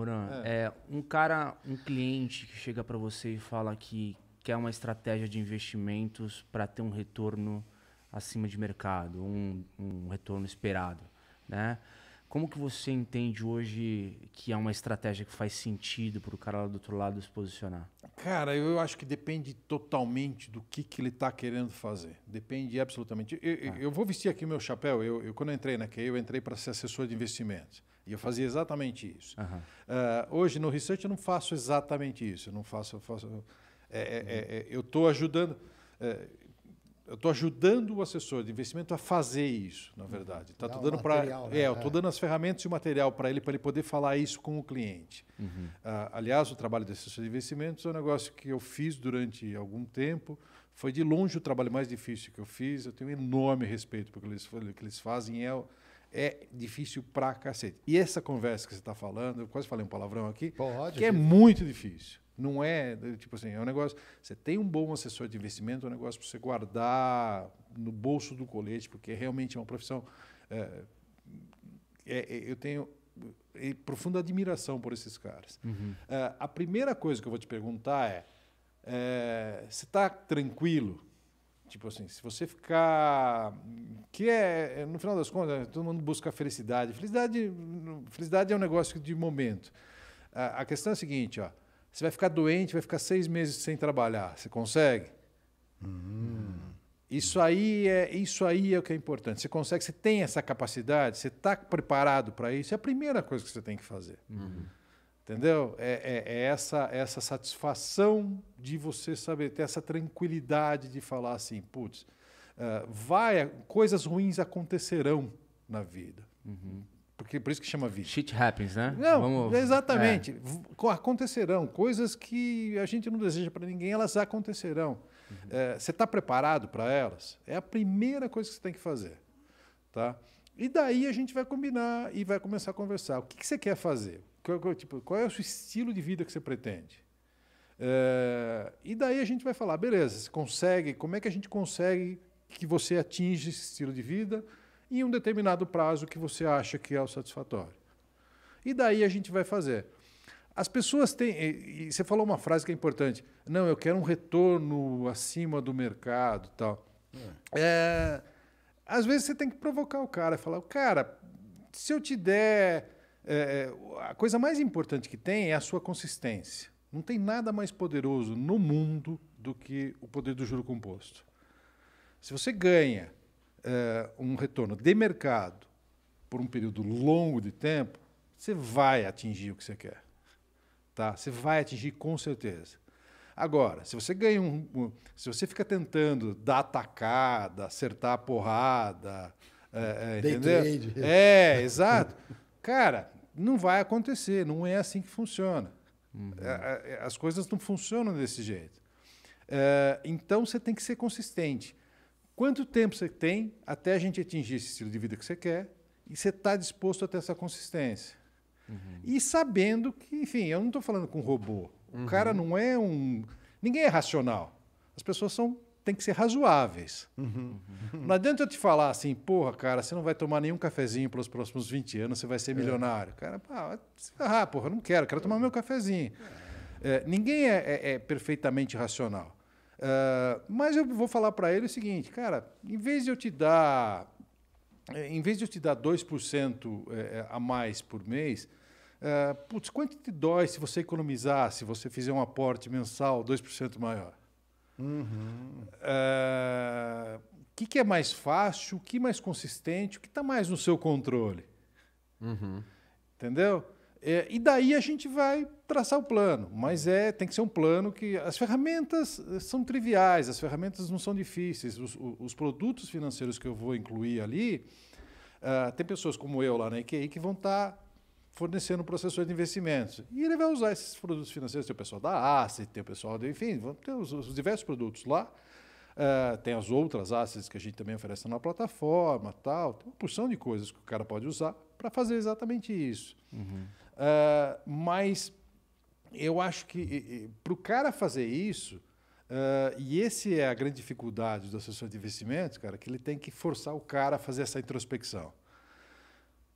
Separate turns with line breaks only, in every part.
Moran, é. é. um cara, um cliente que chega para você e fala que quer uma estratégia de investimentos para ter um retorno acima de mercado, um, um retorno esperado, né? Como que você entende hoje que é uma estratégia que faz sentido para o cara lá do outro lado se posicionar?
Cara, eu acho que depende totalmente do que, que ele está querendo fazer. Depende absolutamente. Eu, tá. eu, vou vestir aqui o meu chapéu. Eu, eu, quando eu entrei na QI, eu entrei para ser assessor de investimentos. E eu fazia exatamente isso. Uhum. Uh, hoje, no research, eu não faço exatamente isso. Eu não faço... Eu faço é, é, é, é estou ajudando... É, eu estou ajudando o assessor de investimento a fazer isso, na uhum. verdade. Tá, dando para né? é, eu estou é. dando as ferramentas e o material para ele, para ele poder falar isso com o cliente. Uhum. Uh, aliás, o trabalho do assessor de investimentos é um negócio que eu fiz durante algum tempo, foi de longe o trabalho mais difícil que eu fiz. Eu tenho um enorme respeito pelo que eles, que eles fazem. É, é difícil pra cacete. E essa conversa que você está falando, eu quase falei um palavrão aqui, Pode, que é muito difícil. Não é, tipo assim, é um negócio. Você tem um bom assessor de investimento, é um negócio para você guardar no bolso do colete, porque é realmente é uma profissão. É, é, eu tenho é, profunda admiração por esses caras. Uhum. É, a primeira coisa que eu vou te perguntar é: é você está tranquilo? Tipo assim, se você ficar que é, é, no final das contas, né, todo mundo busca felicidade. Felicidade, felicidade é um negócio de momento. A, a questão é a seguinte, ó, você vai ficar doente, vai ficar seis meses sem trabalhar, você consegue? Hum. Isso aí é isso aí é o que é importante. Você consegue, você tem essa capacidade, você está preparado para isso. É a primeira coisa que você tem que fazer. Uhum. Entendeu? É, é, é, essa, essa satisfação de você saber, ter essa tranquilidade de falar assim, putz, ah, vai, coisas ruins acontecerão na vida. Uhum. Porque por isso que chama vida. Shit happens, né? Não, Vamos... exatamente. É. Acontecerão coisas que a gente não deseja para ninguém, elas acontecerão. Uhum. É, você está preparado para elas? É a primeira coisa que você tem que fazer, tá? E daí a gente vai combinar e vai começar a conversar. O que, que você quer fazer? Qual, tipo, qual é o seu estilo de vida que você pretende? É, e daí a gente vai falar, beleza, você consegue? Como é que a gente consegue que você atinge esse estilo de vida em um determinado prazo que você acha que é o satisfatório. E daí a gente vai fazer. As pessoas têm. você falou uma frase que é importante. Não, eu quero um retorno acima do mercado tal. É. É, às vezes você tem que provocar o cara, falar, cara, se eu te der. É, é, a coisa mais importante que tem é a sua consistência. Não tem nada mais poderoso no mundo do que o poder do juro composto. Se você ganha é, um retorno de mercado por um período longo de tempo, você vai atingir o que você quer. Tá? Você vai atingir com certeza. Agora, se você ganha um, um se você fica tentando dar atacada, acertar a porrada, é, é, entendeu? É, exato. Cara, não vai acontecer, não é assim que funciona. Uhum. É, é, é, as coisas não funcionam desse jeito. então você tem que ser consistente. Quanto tempo você tem até a gente atingir esse estilo de vida que você quer e você está disposto a ter essa consistência? Uhum. E sabendo que, enfim, eu não estou falando com robô. O uhum. cara não é um. Ninguém é racional. As pessoas são tem que ser razoáveis. Uhum. uhum. Não adianta eu te falar assim, porra, cara, você não vai tomar nenhum cafezinho pelos próximos 20 anos, você vai ser é. milionário. É. Cara, pá, ah, porra, não quero, quero tomar é. meu cafezinho. É. É, ninguém é, perfeitamente racional. Uh, mas eu vou falar para ele o seguinte, cara, em vez de eu te dar, eh, em vez de eu te dar 2% eh, eh, a mais por mês, uh, putz, quanto te dói se você economizar, se você fizer um aporte mensal 2% maior? Uhum. Ah, o uhum. uh, que, que, é mais fácil, o que mais consistente, o que está mais no seu controle? Uhum. Entendeu? É, e daí a gente vai traçar o plano, mas é tem que ser um plano que as ferramentas eh, são triviais, as ferramentas não são difíceis, os, os produtos financeiros que eu vou incluir ali, uh, tem pessoas como eu lá na IKEA que vão estar tá fornecendo processores de investimentos e ele vai usar esses produtos financeiros, tem o pessoal da asset, tem o pessoal, do, enfim, vão ter os, os diversos produtos lá, uh, tem as outras assets que a gente também oferece na plataforma, tal, tem uma porção de coisas que o cara pode usar para fazer exatamente isso. Uhum. Ah, mas eu acho que para o cara fazer isso, uh, e esse é a grande dificuldade do assessor de investimentos, cara, que ele tem que forçar o cara a fazer essa introspecção.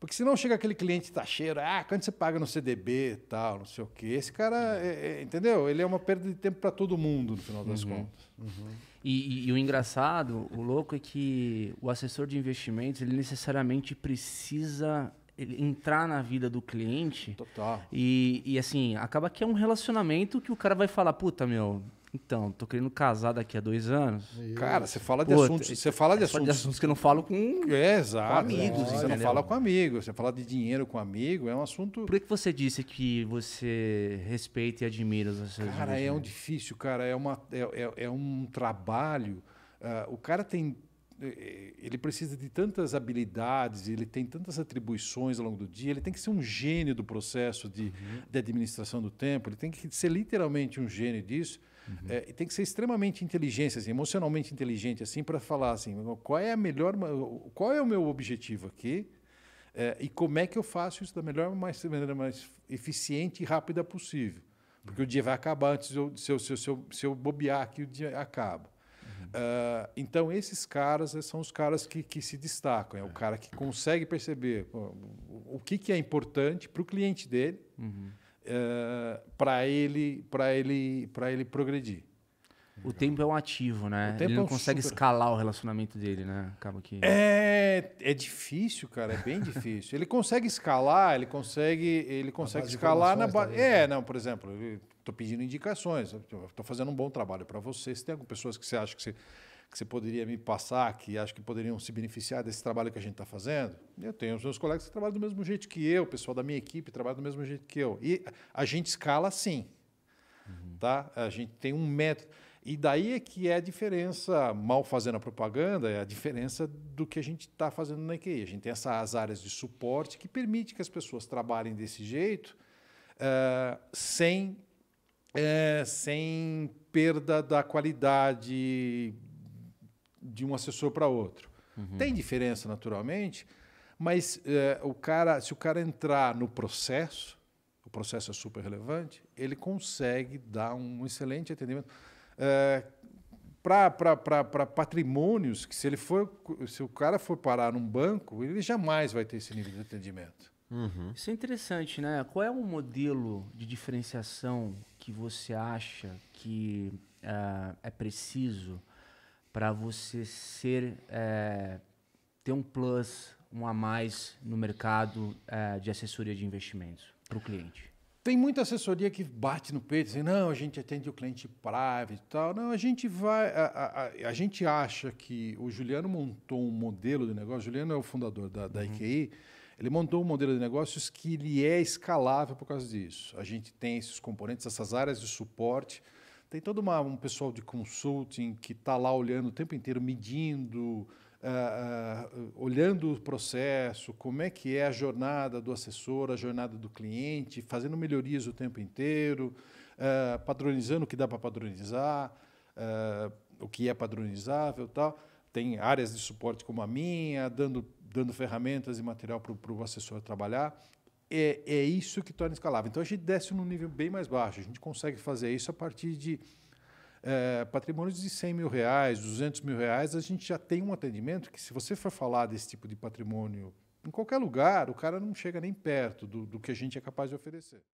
Porque senão chega aquele cliente taxeiro, tá ah, quando você paga no CDB tal, não sei o quê. Esse cara, é, é, entendeu? Ele é uma perda de
tempo para todo mundo, no final das uhum. contas. Uhum. E, e, e, o engraçado, o louco é que o assessor de investimentos, ele necessariamente precisa entrar na vida do cliente. Total. E, e assim, acaba que é um relacionamento que o cara vai falar, puta, meu, então, tô querendo casar daqui a dois anos. Cara, você fala de Pô, assuntos. Você é fala de assuntos. de assuntos que eu não falo com,
é, exato, com amigos. É, você não fala com amigos. Você fala de dinheiro com amigo, é um assunto.
Por que, que você disse que você respeita e admira os seus Cara, é
um né? difícil, cara. É, uma, é, é, é um trabalho. Uh, o cara tem eh, eh, ele precisa de tantas habilidades, ele tem tantas atribuições ao longo do dia, ele tem que ser um gênio do processo de, uhum. de administração do tempo, ele tem que ser literalmente um gênio disso, uhum. é, e tem que ser extremamente inteligente, assim, emocionalmente inteligente, assim, para falar assim, qual é a melhor, qual é o meu objetivo aqui, é, e como é que eu faço isso da melhor mais, maneira mais eficiente e rápida possível, porque o dia vai acabar antes de eu, se, eu, se, eu, se eu bobear que o dia acaba. Uh, então, esses caras eh, são os caras que, que se destacam. É o é. cara que consegue perceber o que, que é importante para o cliente dele, uhum. uh, ah, para ele, ele, ele progredir.
O tempo é um ativo, né? ele é não é um consegue super... escalar o relacionamento dele, né? Acaba que.
É, é difícil, cara, é bem difícil. ele consegue escalar, ele consegue, ele consegue escalar na base. É, né? não, por exemplo, ele Estou pedindo indicações, estou fazendo um bom trabalho para vocês. Tem algumas pessoas que você acha que você, que você poderia me passar, que acha que poderiam se beneficiar desse trabalho que a gente está fazendo? Eu tenho os meus colegas que trabalham do mesmo jeito que eu, o pessoal da minha equipe trabalha do mesmo jeito que eu. E a gente escala assim. Uhum. Tá? A gente tem um método. E daí é que é a diferença, mal fazendo a propaganda, é a diferença do que a gente está fazendo na EQI. A gente tem essas áreas de suporte que permite que as pessoas trabalhem desse jeito uh, sem é, sem perda da qualidade de um assessor para outro. Uhum. Tem diferença, naturalmente, mas é, o cara, se o cara entrar no processo, o processo é super relevante, ele consegue dar um excelente atendimento. É, para patrimônios, que se ele for, se o cara for parar num banco,
ele jamais vai ter esse nível de atendimento. Uhum. Isso é interessante, né? Qual é o modelo de diferenciação que você acha que uh, é preciso para você ser eh, ter um plus, um a mais no mercado eh, de assessoria de investimentos para o cliente? Tem
muita assessoria que bate no peito, dizendo, assim, não, a gente atende o cliente private e tal. Não, a gente vai. A, a, a, a, gente acha que o Juliano montou um modelo de negócio, o Juliano é o fundador da, da uhum. Ele montou um modelo de negócios que ele é escalável por causa disso. A gente tem esses componentes, essas áreas de suporte, tem todo uma, um pessoal de consulting que está lá olhando o tempo inteiro, medindo, uh, uh, olhando o processo, como é que é a jornada do assessor, a jornada do cliente, fazendo melhorias o tempo inteiro, uh, padronizando o que dá para padronizar, o que é padronizável, tal tem áreas de suporte como a minha, dando, dando ferramentas e material para o assessor trabalhar. É, é isso que torna escalável. Então a gente desce num nível bem mais baixo. A gente consegue fazer isso a partir de é, patrimônios de 100 mil reais, 200 mil reais. A gente já tem um atendimento que, se você for falar desse tipo de patrimônio em qualquer lugar, o cara não chega nem perto do, do que a gente é capaz de oferecer.